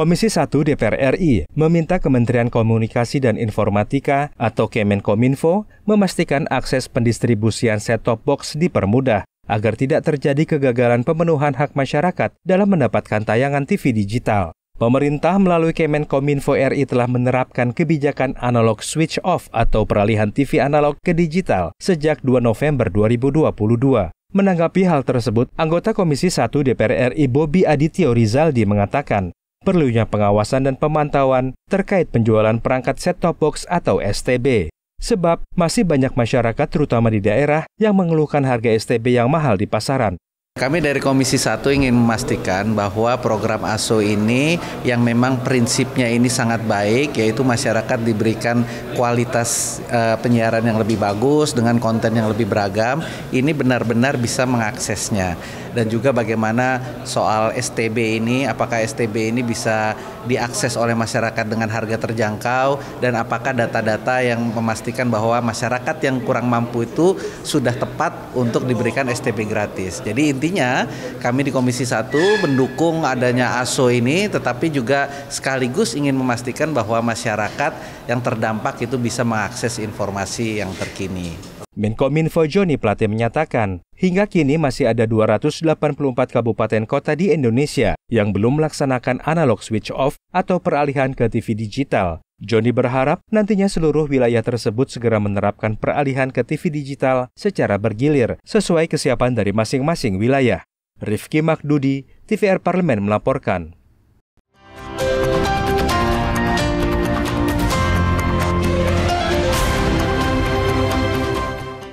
Komisi 1 DPR RI meminta Kementerian Komunikasi dan Informatika atau Kemenkominfo memastikan akses pendistribusian set-top box dipermudah agar tidak terjadi kegagalan pemenuhan hak masyarakat dalam mendapatkan tayangan TV digital. Pemerintah melalui Kemenkominfo RI telah menerapkan kebijakan analog switch off atau peralihan TV analog ke digital sejak 2 November 2022. Menanggapi hal tersebut, anggota Komisi 1 DPR RI Bobby Adityo Rizaldi mengatakan, perlunya pengawasan dan pemantauan terkait penjualan perangkat set-top box atau STB. Sebab masih banyak masyarakat terutama di daerah yang mengeluhkan harga STB yang mahal di pasaran. Kami dari Komisi 1 ingin memastikan bahwa program ASO ini yang memang prinsipnya ini sangat baik yaitu masyarakat diberikan kualitas eh, penyiaran yang lebih bagus dengan konten yang lebih beragam ini benar-benar bisa mengaksesnya dan juga bagaimana soal STB ini apakah STB ini bisa diakses oleh masyarakat dengan harga terjangkau dan apakah data-data yang memastikan bahwa masyarakat yang kurang mampu itu sudah tepat untuk diberikan STB gratis. Jadi intinya kami di Komisi 1 mendukung adanya ASO ini tetapi juga sekaligus ingin memastikan bahwa masyarakat yang terdampak itu bisa mengakses informasi yang terkini. Menkominfo Joni Plate menyatakan, hingga kini masih ada 284 kabupaten kota di Indonesia yang belum melaksanakan analog switch off atau peralihan ke TV digital. Joni berharap nantinya seluruh wilayah tersebut segera menerapkan peralihan ke TV digital secara bergilir sesuai kesiapan dari masing-masing wilayah. Rifki Makdudi, TVR Parlemen melaporkan.